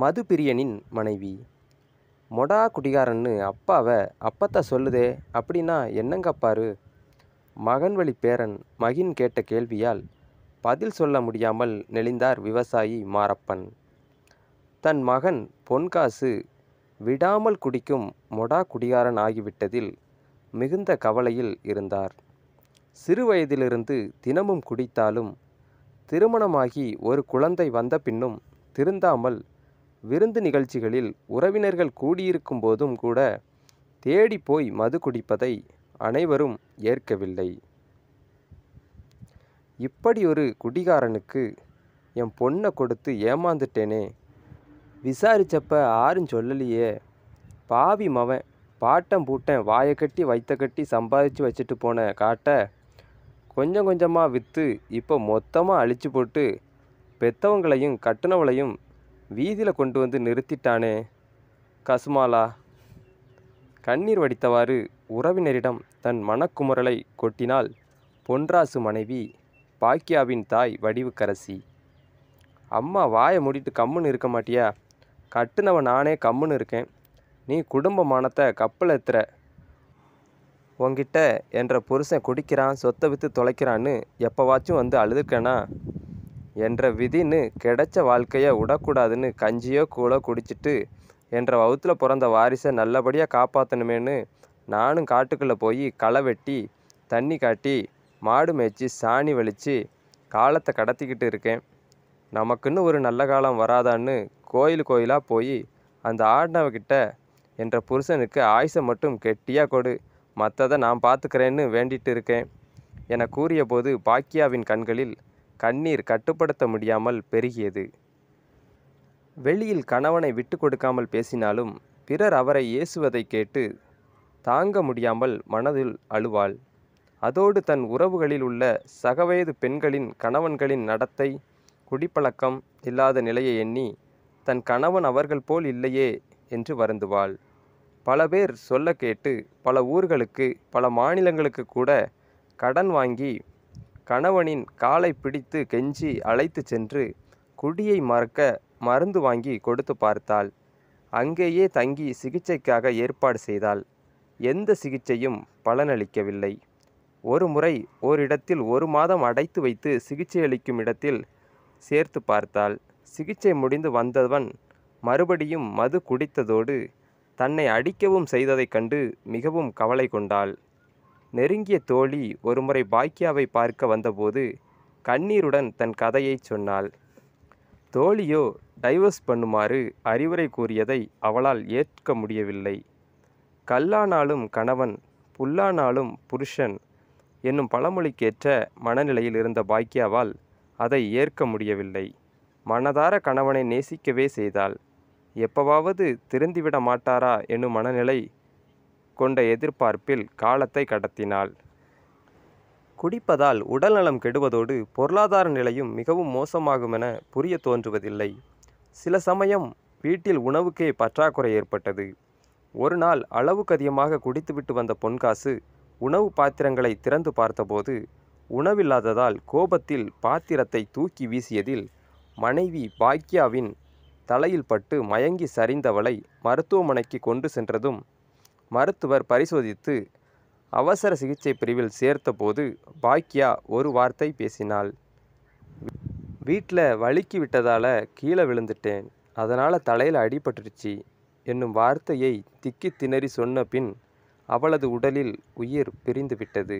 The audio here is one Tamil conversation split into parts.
மதுபிரியனின் மனைவி மொடா குடிகாரன்னு அப்பாவை அப்பத்தா சொல்லுதே அப்படின்னா என்னங்கப்பாரு மகன் வழி பேரன் மகின் கேட்ட கேள்வியால் பதில் சொல்ல முடியாமல் நெளிந்தார் விவசாயி மாரப்பன் தன் மகன் பொன்காசு விடாமல் குடிக்கும் மொடா குடிகாரன் ஆகிவிட்டதில் மிகுந்த கவலையில் இருந்தார் சிறுவயதிலிருந்து தினமும் குடித்தாலும் திருமணமாகி ஒரு குழந்தை வந்த பின்னும் திருந்தாமல் விருந்து நிகழ்ச்சிகளில் உறவினர்கள் கூடியிருக்கும் போதும் கூட தேடி போய் மது குடிப்பதை அனைவரும் ஏற்கவில்லை இப்படி ஒரு குடிகாரனுக்கு என் பொண்ணை கொடுத்து ஏமாந்துட்டேனே விசாரிச்சப்ப ஆறும் சொல்லலையே பாவி மவன் பாட்டம் பூட்டன் வாயை கட்டி வைத்த கட்டி சம்பாதிச்சு வச்சுட்டு போன காட்டை கொஞ்சம் கொஞ்சமாக விற்று இப்போ மொத்தமாக அழிச்சு போட்டு பெத்தவங்களையும் கட்டுனவளையும் வீதியில் கொண்டு வந்து நிறுத்திட்டானே கசுமாலா கண்ணீர் வடித்தவாறு உறவினரிடம் தன் மனக்குமுறலை கொட்டினால் பொன்ராசு மனைவி பாக்கியாவின் தாய் வடிவுக்கரசி அம்மா வாயை மூடிட்டு கம்முன்னு இருக்க மாட்டியா கட்டுனவன் நானே கம்முன்னு இருக்கேன் நீ குடும்ப மானத்தை கப்பல் எத்துற உங்ககிட்ட என்ற புருஷன் குடிக்கிறான் சொத்தை விற்று தொலைக்கிறான்னு எப்போவாச்சும் வந்து அழுதுக்கேனா என்ற விதின்னு கிடைச்ச வாழ்க்கையை விடக்கூடாதுன்னு கஞ்சியோ கூழோ குடிச்சிட்டு என்ற வகுத்தில் பிறந்த வாரிசை நல்லபடியாக காப்பாற்றணுமேனு நானும் காட்டுக்குள்ளே போய் களை வெட்டி தண்ணி காட்டி மாடு மேய்ச்சி சாணி வலித்து காலத்தை கடத்திக்கிட்டு இருக்கேன் நமக்குன்னு ஒரு நல்ல காலம் வராதான்னு கோயில் கோயிலாக போய் அந்த ஆடினவகிட்ட என்ற புருஷனுக்கு ஆயுசை மட்டும் கெட்டியாக கொடு மற்றதை நான் பார்த்துக்கிறேன்னு வேண்டிட்டு இருக்கேன் என கூறிய போது பாக்கியாவின் கண்களில் கண்ணீர் கட்டுப்படுத்த முடியாமல் பெருகியது வெளியில் கணவனை விட்டு கொடுக்காமல் பேசினாலும் பிறர் அவரை ஏசுவதை கேட்டு தாங்க முடியாமல் மனதில் அழுவாள் அதோடு தன் உறவுகளில் உள்ள சகவயது பெண்களின் கணவன்களின் நடத்தை குடிப்பழக்கம் இல்லாத நிலையை எண்ணி தன் கணவன் அவர்கள் போல் இல்லையே என்று வருந்துவாள் பல பேர் சொல்ல கேட்டு பல ஊர்களுக்கு பல மாநிலங்களுக்கு கூட கடன் வாங்கி கணவனின் காலை பிடித்து கெஞ்சி அழைத்து சென்று குடியை மறக்க மருந்து வாங்கி கொடுத்து பார்த்தாள் அங்கேயே தங்கி சிகிச்சைக்காக ஏற்பாடு செய்தாள் எந்த சிகிச்சையும் பலனளிக்கவில்லை ஒரு முறை ஓரிடத்தில் ஒரு மாதம் அடைத்து வைத்து சிகிச்சையளிக்கும் இடத்தில் சேர்த்து பார்த்தாள் சிகிச்சை முடிந்து வந்தவன் மறுபடியும் மது குடித்ததோடு தன்னை அடிக்கவும் செய்ததைக் கண்டு மிகவும் கவலை கொண்டாள் நெருங்கிய தோழி ஒருமுறை பாக்கியாவை பார்க்க வந்தபோது கண்ணீருடன் தன் கதையை சொன்னாள் தோழியோ டைவர்ஸ் பண்ணுமாறு அறிவுரை கூறியதை அவளால் ஏற்க முடியவில்லை கல்லானாலும் கணவன் புல்லானாலும் புருஷன் என்னும் பழமொழிக்கேற்ற மனநிலையில் இருந்த பாக்கியாவால் அதை ஏற்க முடியவில்லை மனதார கணவனை நேசிக்கவே செய்தாள் எப்பவாவது திருந்திவிட மாட்டாரா என்னும் மனநிலை கொண்ட எதிர்பார்ப்பில் காலத்தை கடத்தினாள் குடிப்பதால் உடல்நலம் கெடுவதோடு பொருளாதார நிலையும் மிகவும் மோசமாகுமென புரிய தோன்றுவதில்லை சில சமயம் வீட்டில் உணவுக்கே பற்றாக்குறை ஏற்பட்டது ஒரு நாள் அளவுக்கதிகமாக குடித்துவிட்டு வந்த பொன்காசு உணவு பாத்திரங்களை திறந்து பார்த்தபோது உணவில்லாததால் கோபத்தில் பாத்திரத்தை தூக்கி வீசியதில் மனைவி பாக்யாவின் தலையில் பட்டு மயங்கி சரிந்தவளை மருத்துவமனைக்கு கொண்டு சென்றதும் மருத்துவர் பரிசோதித்து அவசர சிகிச்சை பிரிவில் சேர்த்தபோது பாக்கியா ஒரு வார்த்தை பேசினாள் வீட்டில் வழுக்கி விட்டதால் கீழே விழுந்துட்டேன் அதனால் தலையில் அடிபட்டுருச்சு என்னும் வார்த்தையை திக்கி திணறி சொன்ன பின் அவளது உடலில் உயிர் பிரிந்து விட்டது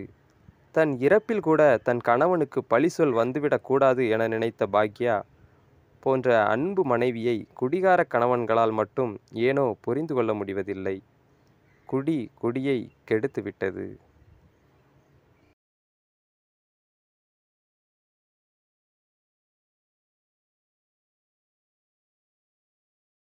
தன் இறப்பில் கூட தன் கணவனுக்கு பழி சொல் வந்துவிடக்கூடாது என நினைத்த பாக்யா போன்ற அன்பு மனைவியை குடிகார கணவன்களால் மட்டும் ஏனோ புரிந்து கொள்ள முடிவதில்லை குடி குடியை கெடுத்து விட்டது